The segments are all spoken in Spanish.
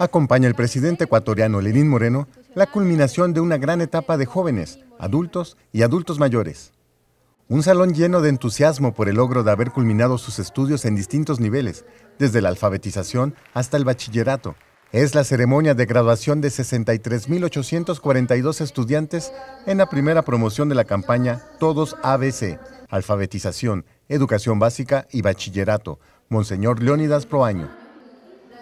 acompaña el presidente ecuatoriano Lenín Moreno la culminación de una gran etapa de jóvenes, adultos y adultos mayores. Un salón lleno de entusiasmo por el logro de haber culminado sus estudios en distintos niveles, desde la alfabetización hasta el bachillerato. Es la ceremonia de graduación de 63.842 estudiantes en la primera promoción de la campaña Todos ABC, Alfabetización, Educación Básica y Bachillerato, Monseñor Leónidas Proaño.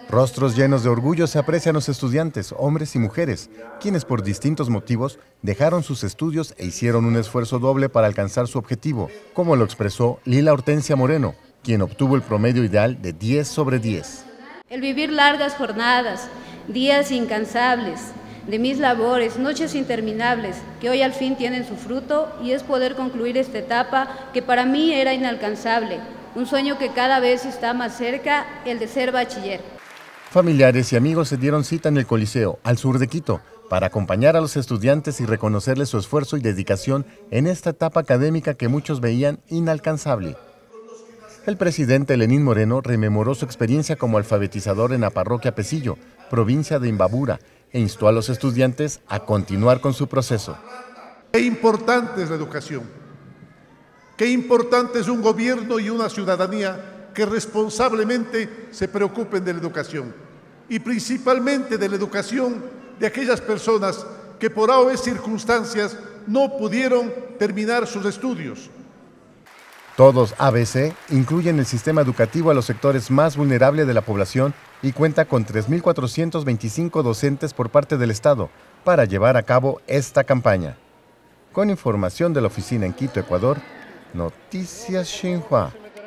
Rostros llenos de orgullo se aprecian los estudiantes, hombres y mujeres, quienes por distintos motivos dejaron sus estudios e hicieron un esfuerzo doble para alcanzar su objetivo, como lo expresó Lila Hortensia Moreno, quien obtuvo el promedio ideal de 10 sobre 10. El vivir largas jornadas, días incansables, de mis labores, noches interminables, que hoy al fin tienen su fruto y es poder concluir esta etapa que para mí era inalcanzable, un sueño que cada vez está más cerca, el de ser bachiller. Familiares y amigos se dieron cita en el Coliseo, al sur de Quito, para acompañar a los estudiantes y reconocerles su esfuerzo y dedicación en esta etapa académica que muchos veían inalcanzable. El presidente Lenín Moreno rememoró su experiencia como alfabetizador en la parroquia Pesillo, provincia de Imbabura, e instó a los estudiantes a continuar con su proceso. Qué importante es la educación, qué importante es un gobierno y una ciudadanía que responsablemente se preocupen de la educación y principalmente de la educación de aquellas personas que por AOE circunstancias no pudieron terminar sus estudios. Todos ABC incluyen el sistema educativo a los sectores más vulnerables de la población y cuenta con 3.425 docentes por parte del Estado para llevar a cabo esta campaña. Con información de la oficina en Quito, Ecuador, Noticias Xinhua.